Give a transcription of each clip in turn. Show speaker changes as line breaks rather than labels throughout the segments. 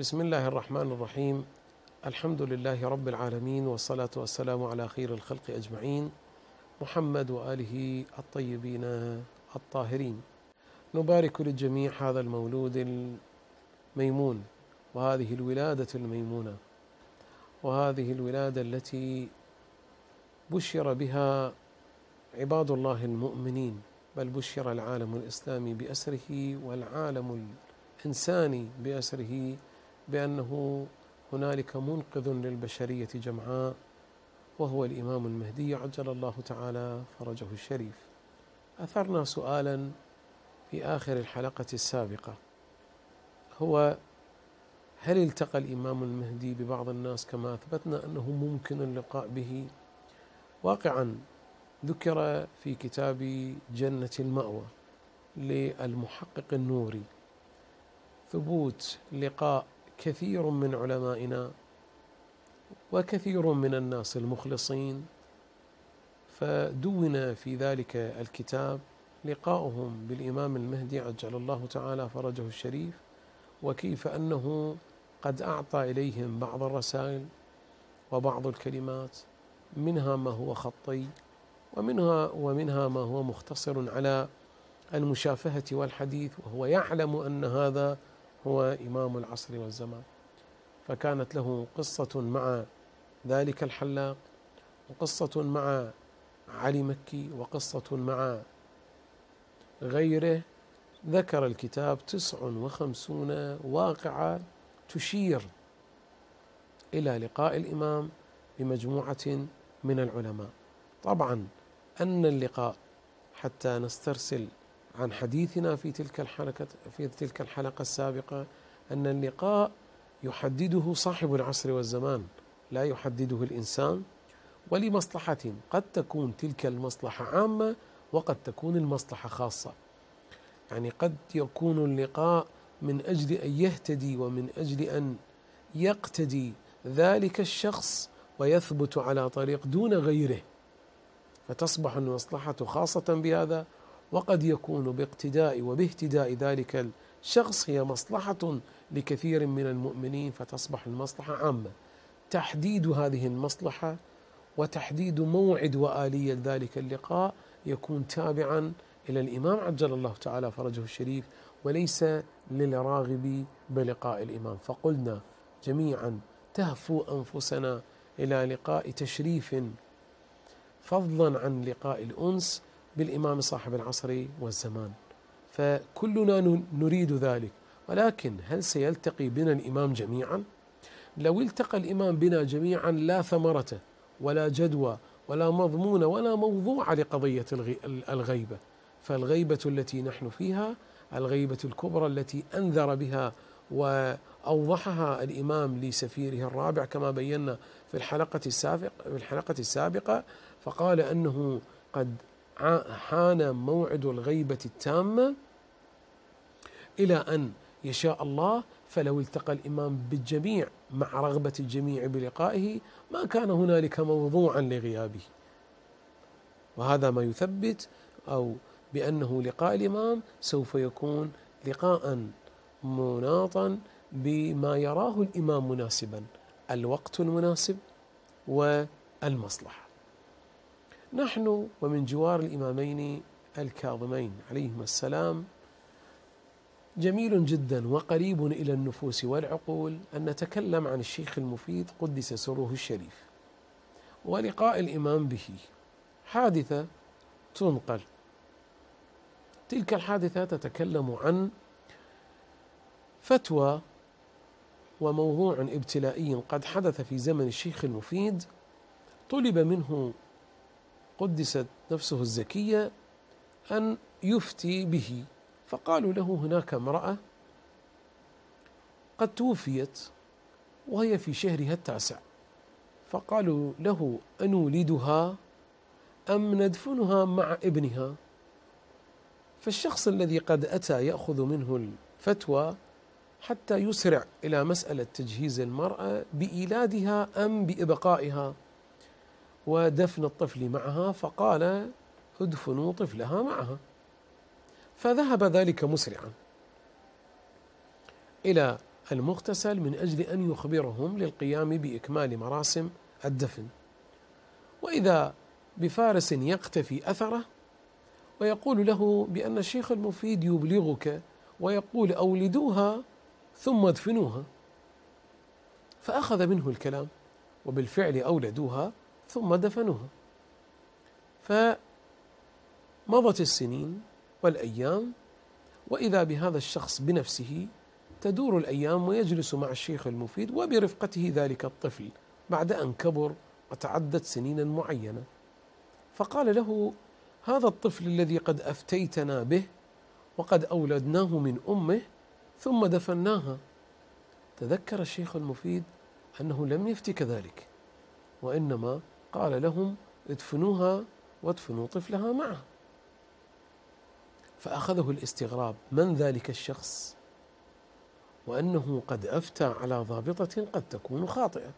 بسم الله الرحمن الرحيم الحمد لله رب العالمين والصلاة والسلام على خير الخلق أجمعين محمد وآله الطيبين الطاهرين نبارك للجميع هذا المولود الميمون وهذه الولادة الميمونة وهذه الولادة التي بشر بها عباد الله المؤمنين بل بشر العالم الإسلامي بأسره والعالم الإنساني بأسره بأنه هنالك منقذ للبشرية جمعاء وهو الإمام المهدي عجل الله تعالى فرجه الشريف أثرنا سؤالا في آخر الحلقة السابقة هو هل التقى الإمام المهدي ببعض الناس كما أثبتنا أنه ممكن اللقاء به واقعا ذكر في كتاب جنة المأوى للمحقق النوري ثبوت لقاء كثير من علمائنا وكثير من الناس المخلصين فدون في ذلك الكتاب لقاؤهم بالامام المهدي عجل الله تعالى فرجه الشريف وكيف انه قد اعطى اليهم بعض الرسائل وبعض الكلمات منها ما هو خطي ومنها ومنها ما هو مختصر على المشافهه والحديث وهو يعلم ان هذا هو إمام العصر والزمان فكانت له قصة مع ذلك الحلاق وقصة مع علي مكي وقصة مع غيره ذكر الكتاب تسع وخمسون واقعة تشير إلى لقاء الإمام بمجموعة من العلماء طبعا أن اللقاء حتى نسترسل عن حديثنا في تلك الحلقة في تلك الحلقة السابقة أن اللقاء يحدده صاحب العصر والزمان لا يحدده الإنسان ولمصلحة قد تكون تلك المصلحة عامة وقد تكون المصلحة خاصة يعني قد يكون اللقاء من أجل أن يهتدي ومن أجل أن يقتدي ذلك الشخص ويثبت على طريق دون غيره فتصبح المصلحة خاصة بهذا وقد يكون باقتداء وباهتداء ذلك الشخص هي مصلحة لكثير من المؤمنين فتصبح المصلحة عامة تحديد هذه المصلحة وتحديد موعد وآلية ذلك اللقاء يكون تابعا إلى الإمام عجل الله تعالى فرجه الشريف وليس للراغب بلقاء الإمام فقلنا جميعا تهفو أنفسنا إلى لقاء تشريف فضلا عن لقاء الأنس بالإمام صاحب العصر والزمان فكلنا نريد ذلك ولكن هل سيلتقي بنا الإمام جميعا؟ لو التقى الإمام بنا جميعا لا ثمرة ولا جدوى ولا مضمون ولا موضوع لقضية الغيبة فالغيبة التي نحن فيها الغيبة الكبرى التي أنذر بها وأوضحها الإمام لسفيره الرابع كما بينا في الحلقة السابقة في الحلقة السابقة فقال أنه قد حان موعد الغيبة التامة إلى أن يشاء الله فلو التقى الإمام بالجميع مع رغبة الجميع بلقائه ما كان هنالك موضوعا لغيابه وهذا ما يثبت أو بأنه لقاء الإمام سوف يكون لقاء مناطا بما يراه الإمام مناسبا الوقت المناسب والمصلحة نحن ومن جوار الإمامين الكاظمين عليهما السلام جميل جدا وقريب إلى النفوس والعقول أن نتكلم عن الشيخ المفيد قدس سره الشريف ولقاء الإمام به حادثة تنقل تلك الحادثة تتكلم عن فتوى وموضوع ابتلائي قد حدث في زمن الشيخ المفيد طلب منه قدست نفسه الزكية أن يفتي به فقالوا له هناك امرأة قد توفيت وهي في شهرها التاسع فقالوا له أنولدها أم ندفنها مع ابنها فالشخص الذي قد أتى يأخذ منه الفتوى حتى يسرع إلى مسألة تجهيز المرأة بإيلادها أم بإبقائها ودفن الطفل معها فقال ادفنوا طفلها معها فذهب ذلك مسرعا الى المغتسل من اجل ان يخبرهم للقيام باكمال مراسم الدفن واذا بفارس يقتفي اثره ويقول له بان الشيخ المفيد يبلغك ويقول اولدوها ثم ادفنوها فاخذ منه الكلام وبالفعل اولدوها ثم دفنوها فمضت السنين والأيام وإذا بهذا الشخص بنفسه تدور الأيام ويجلس مع الشيخ المفيد وبرفقته ذلك الطفل بعد أن كبر وتعدت سنين معينة فقال له هذا الطفل الذي قد أفتيتنا به وقد أولدناه من أمه ثم دفناها تذكر الشيخ المفيد أنه لم يفتك كذلك وإنما قال لهم ادفنوها وادفنوا طفلها معه فأخذه الاستغراب من ذلك الشخص وأنه قد أفتى على ضابطة قد تكون خاطئة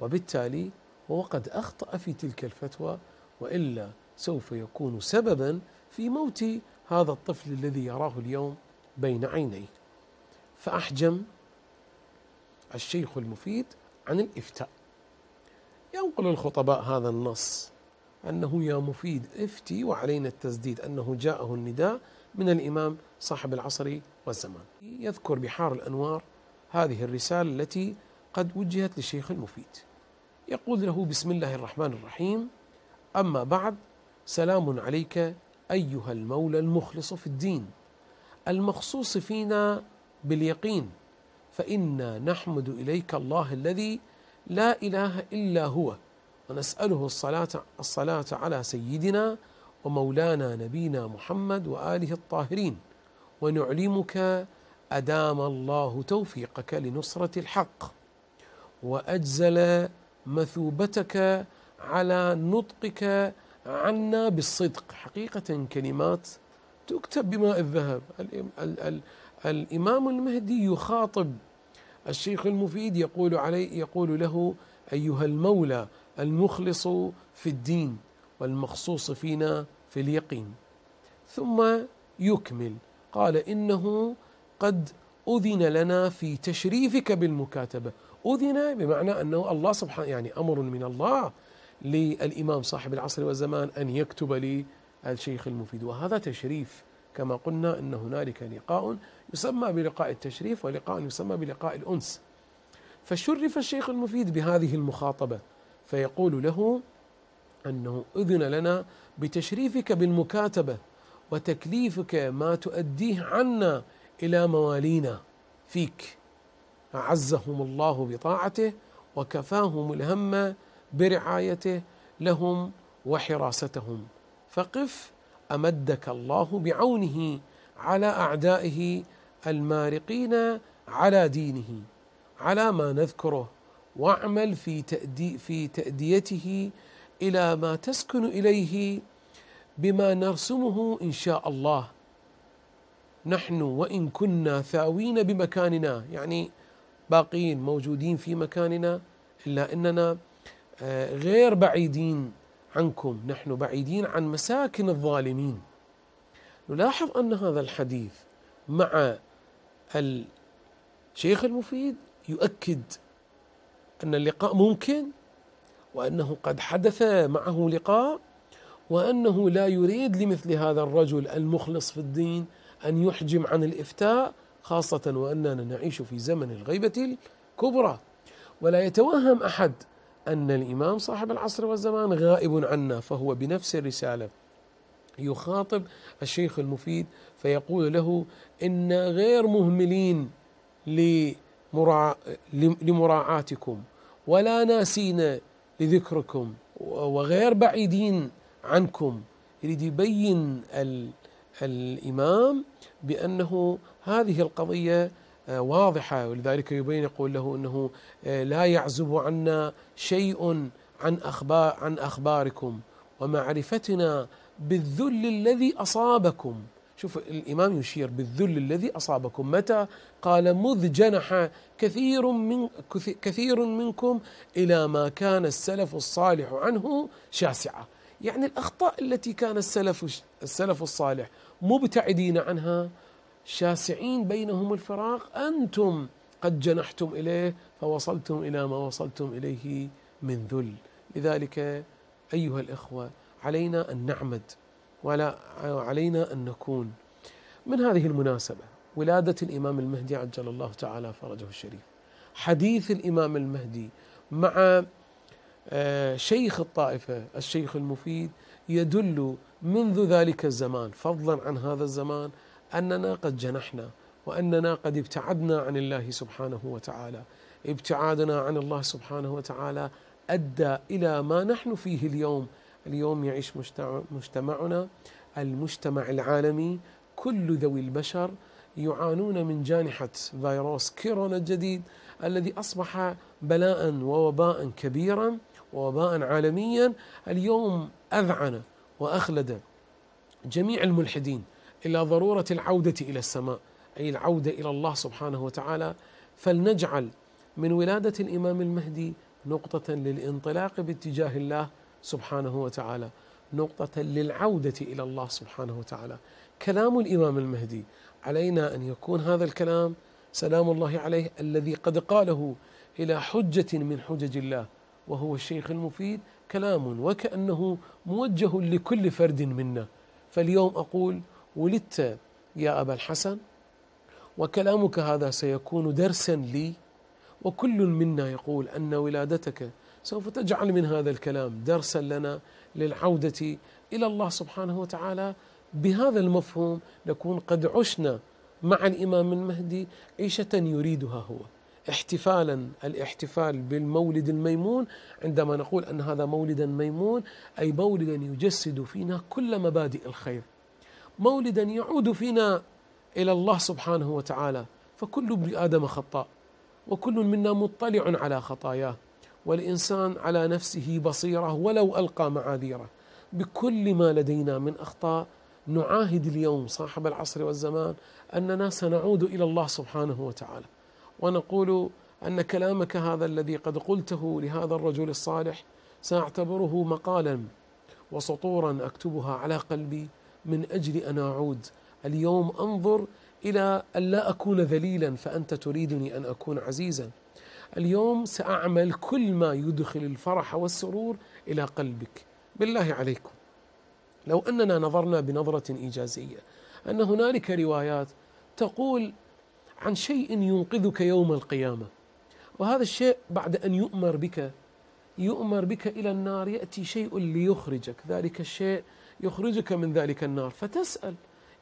وبالتالي هو قد أخطأ في تلك الفتوى وإلا سوف يكون سببا في موت هذا الطفل الذي يراه اليوم بين عينيه فأحجم الشيخ المفيد عن الإفتاء ينقل الخطباء هذا النص أنه يا مفيد افتي وعلينا التسديد أنه جاءه النداء من الإمام صاحب العصر والزمان يذكر بحار الأنوار هذه الرسالة التي قد وجهت للشيخ المفيد يقول له بسم الله الرحمن الرحيم أما بعد سلام عليك أيها المولى المخلص في الدين المخصوص فينا باليقين فإنا نحمد إليك الله الذي لا اله الا هو ونساله الصلاه الصلاه على سيدنا ومولانا نبينا محمد واله الطاهرين ونعلمك ادام الله توفيقك لنصره الحق واجزل مثوبتك على نطقك عنا بالصدق حقيقه كلمات تكتب بماء الذهب الإمام المهدي يخاطب الشيخ المفيد يقول عليه يقول له أيها المولى المخلص في الدين والمخصوص فينا في اليقين ثم يكمل قال إنه قد أذن لنا في تشريفك بالمكاتبة أذن بمعنى أنه الله سبحانه يعني أمر من الله للإمام صاحب العصر والزمان أن يكتب لي الشيخ المفيد وهذا تشريف كما قلنا أن هنالك لقاء يسمى بلقاء التشريف ولقاء يسمى بلقاء الأنس فشرف الشيخ المفيد بهذه المخاطبة فيقول له أنه أذن لنا بتشريفك بالمكاتبة وتكليفك ما تؤديه عنا إلى موالينا فيك أعزهم الله بطاعته وكفاهم الهم برعايته لهم وحراستهم فقف امدك الله بعونه على اعدائه المارقين على دينه على ما نذكره واعمل في تأدي في تأديته الى ما تسكن اليه بما نرسمه ان شاء الله نحن وان كنا ثاوين بمكاننا يعني باقين موجودين في مكاننا الا اننا آه، غير بعيدين عنكم نحن بعيدين عن مساكن الظالمين نلاحظ أن هذا الحديث مع الشيخ المفيد يؤكد أن اللقاء ممكن وأنه قد حدث معه لقاء وأنه لا يريد لمثل هذا الرجل المخلص في الدين أن يحجم عن الإفتاء خاصة وأننا نعيش في زمن الغيبة الكبرى ولا يتوهم أحد أن الإمام صاحب العصر والزمان غائب عنا فهو بنفس الرسالة يخاطب الشيخ المفيد فيقول له إن غير مهملين لمراع... لمراعاتكم ولا ناسين لذكركم وغير بعيدين عنكم يريد يبين ال... الإمام بأنه هذه القضية آه، واضحة ولذلك يبين يقول له أنه آه، لا يعزب عنا شيء عن أخبار عن أخباركم ومعرفتنا بالذل الذي أصابكم شوف الإمام يشير بالذل الذي أصابكم متى قال مذ جنح كثير من كثير منكم إلى ما كان السلف الصالح عنه شاسعة يعني الأخطاء التي كان السلف السلف الصالح مبتعدين عنها شاسعين بينهم الفراق أنتم قد جنحتم إليه فوصلتم إلى ما وصلتم إليه من ذل لذلك أيها الإخوة علينا أن نعمد ولا علينا أن نكون من هذه المناسبة ولادة الإمام المهدي عجل الله تعالى فرجه الشريف حديث الإمام المهدي مع آه، شيخ الطائفة الشيخ المفيد يدل منذ ذلك الزمان فضلا عن هذا الزمان أننا قد جنحنا وأننا قد ابتعدنا عن الله سبحانه وتعالى ابتعادنا عن الله سبحانه وتعالى أدى إلى ما نحن فيه اليوم اليوم يعيش مجتمعنا المجتمع العالمي كل ذوي البشر يعانون من جانحة فيروس كورونا الجديد الذي أصبح بلاء ووباء كبيرا ووباء عالميا اليوم أذعن وأخلد جميع الملحدين الى ضروره العوده الى السماء اي العوده الى الله سبحانه وتعالى فلنجعل من ولاده الامام المهدي نقطه للانطلاق باتجاه الله سبحانه وتعالى نقطه للعوده الى الله سبحانه وتعالى كلام الامام المهدي علينا ان يكون هذا الكلام سلام الله عليه الذي قد قاله الى حجه من حجج الله وهو الشيخ المفيد كلام وكانه موجه لكل فرد منا فاليوم اقول ولدت يا أبا الحسن وكلامك هذا سيكون درسا لي وكل منا يقول أن ولادتك سوف تجعل من هذا الكلام درسا لنا للعودة إلى الله سبحانه وتعالى بهذا المفهوم نكون قد عشنا مع الإمام المهدي عيشة يريدها هو احتفالا الاحتفال بالمولد الميمون عندما نقول ان هذا مولدا ميمون اي مولدا يجسد فينا كل مبادئ الخير مولدا يعود فينا الى الله سبحانه وتعالى فكل ابن ادم خطاء وكل منا مطلع على خطاياه والانسان على نفسه بصيره ولو القى معاذيره بكل ما لدينا من اخطاء نعاهد اليوم صاحب العصر والزمان اننا سنعود الى الله سبحانه وتعالى ونقول ان كلامك هذا الذي قد قلته لهذا الرجل الصالح ساعتبره مقالا وسطورا اكتبها على قلبي من أجل أن أعود اليوم أنظر إلى أن لا أكون ذليلا فأنت تريدني أن أكون عزيزا اليوم سأعمل كل ما يدخل الفرح والسرور إلى قلبك بالله عليكم لو أننا نظرنا بنظرة إيجازية أن هنالك روايات تقول عن شيء ينقذك يوم القيامة وهذا الشيء بعد أن يؤمر بك يؤمر بك إلى النار يأتي شيء ليخرجك ذلك الشيء يخرجك من ذلك النار فتسأل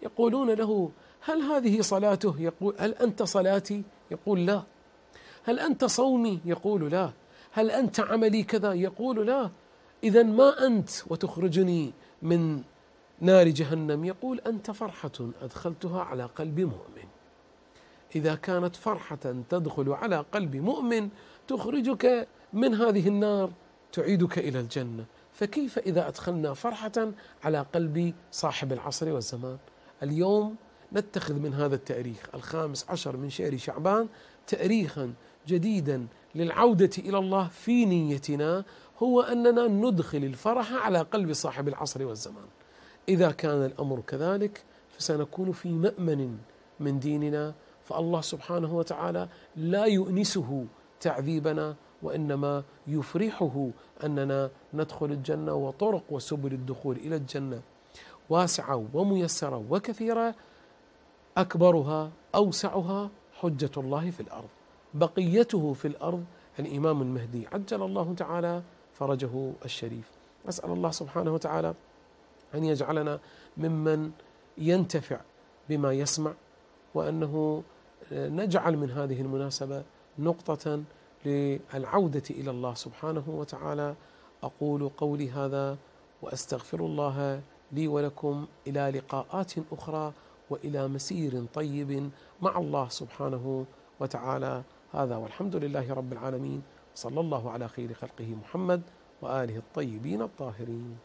يقولون له هل هذه صلاته يقول هل أنت صلاتي يقول لا هل أنت صومي يقول لا هل أنت عملي كذا يقول لا إذا ما أنت وتخرجني من نار جهنم يقول أنت فرحة أدخلتها على قلب مؤمن إذا كانت فرحة تدخل على قلب مؤمن تخرجك من هذه النار تعيدك إلى الجنة فكيف إذا أدخلنا فرحة على قلب صاحب العصر والزمان اليوم نتخذ من هذا التاريخ الخامس عشر من شهر شعبان تاريخا جديدا للعودة إلى الله في نيتنا هو أننا ندخل الفرح على قلب صاحب العصر والزمان إذا كان الأمر كذلك فسنكون في مأمن من ديننا فالله سبحانه وتعالى لا يؤنسه تعذيبنا وانما يفرحه اننا ندخل الجنه وطرق وسبل الدخول الى الجنه واسعه وميسره وكثيره اكبرها اوسعها حجه الله في الارض بقيته في الارض الامام المهدي عجل الله تعالى فرجه الشريف اسال الله سبحانه وتعالى ان يجعلنا ممن ينتفع بما يسمع وانه نجعل من هذه المناسبه نقطه للعودة إلى الله سبحانه وتعالى أقول قولي هذا وأستغفر الله لي ولكم إلى لقاءات أخرى وإلى مسير طيب مع الله سبحانه وتعالى هذا والحمد لله رب العالمين صلى الله على خير خلقه محمد وآله الطيبين الطاهرين